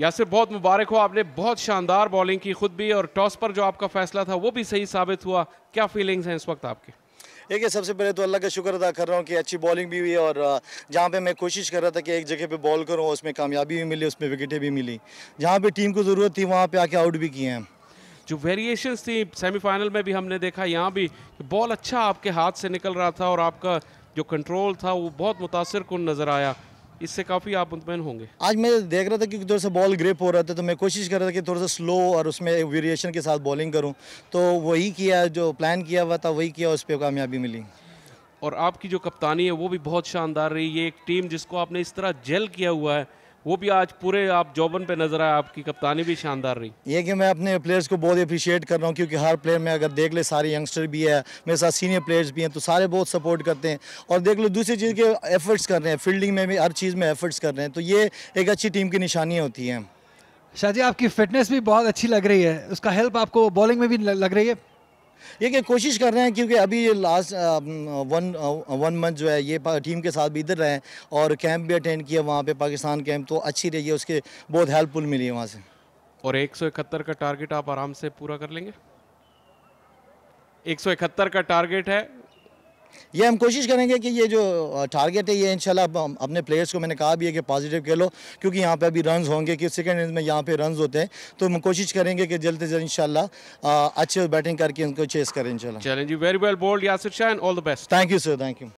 यासिर बहुत मुबारक हो आपने बहुत शानदार बॉलिंग की खुद भी और टॉस पर जो आपका फैसला था वो भी सही साबित हुआ क्या फीलिंग्स हैं इस वक्त आपके देखिए सबसे पहले तो अल्लाह का शुक्र अदा कर रहा हूँ कि अच्छी बॉलिंग भी हुई और जहाँ पे मैं कोशिश कर रहा था कि एक जगह पे बॉल करूँ उसमें कामयाबी भी मिली उसमें विकेटें भी मिली जहाँ पे टीम को ज़रूरत थी वहाँ पे आके आउट भी किए हैं जो वेरिएशंस थी सेमीफाइनल में भी हमने देखा यहाँ भी बॉल अच्छा आपके हाथ से निकल रहा था और आपका जो कंट्रोल था वो बहुत मुतासर कन नज़र आया इससे काफ़ी आप मुतमिन होंगे आज मैं देख रहा था क्योंकि थोड़ा सा बॉल ग्रिप हो रहा था तो मैं कोशिश कर रहा था कि थोड़ा सा स्लो और उसमें वेरिएशन के साथ बॉलिंग करूँ तो वही किया जो प्लान किया हुआ था वही किया उस पर कामयाबी मिली और आपकी जो कप्तानी है वो भी बहुत शानदार रही ये एक टीम जिसको आपने इस तरह जेल किया हुआ है वो भी आज पूरे आप जॉबन पे नजर आए आपकी कप्तानी भी शानदार रही ये कि मैं अपने प्लेयर्स को बहुत अप्रिशिएट कर रहा हूँ क्योंकि हर प्लेयर में अगर देख ले सारे यंगस्टर भी है मेरे साथ सीनियर प्लेयर्स भी हैं तो सारे बहुत सपोर्ट करते हैं और देख लो दूसरी चीज़ के एफर्ट्स कर रहे हैं फील्डिंग में भी हर चीज़ में एफर्ट्स कर रहे हैं तो ये एक अच्छी टीम की निशानियाँ होती हैं शाहजी आपकी फिटनेस भी बहुत अच्छी लग रही है उसका हेल्प आपको बॉलिंग में भी लग रही है ये कि कोशिश कर रहे हैं क्योंकि अभी ये लास्ट वन वन मंथ जो है ये टीम के साथ भी इधर रहे और कैंप भी अटेंड किया वहाँ पे पाकिस्तान कैंप तो अच्छी रही है उसके बहुत हेल्पफुल मिली है वहाँ से और इकहत्तर का टारगेट आप आराम से पूरा कर लेंगे इकहत्तर का टारगेट है ये हम कोशिश करेंगे कि ये जो टारगेट है ये इंशाल्लाह अपने प्लेयर्स को मैंने कहा भी है कि पॉजिटिव खेलो क्योंकि यहाँ पे अभी रन होंगे कि सेकेंड इनिंग में यहाँ पे रन होते हैं तो हम कोशिश करेंगे कि जल्द से जल्द इंशाल्लाह अच्छे बैटिंग करके इनको चेस करें इंशाल्लाह very well bold Yasir Shah all the best thank you sir thank you